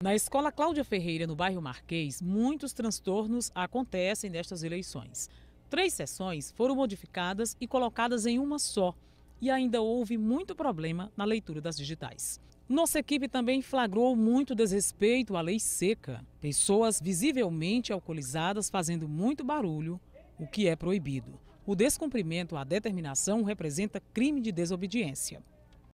Na escola Cláudia Ferreira, no bairro Marquês, muitos transtornos acontecem nestas eleições. Três sessões foram modificadas e colocadas em uma só, e ainda houve muito problema na leitura das digitais. Nossa equipe também flagrou muito desrespeito à lei seca. Pessoas visivelmente alcoolizadas fazendo muito barulho, o que é proibido. O descumprimento à determinação representa crime de desobediência.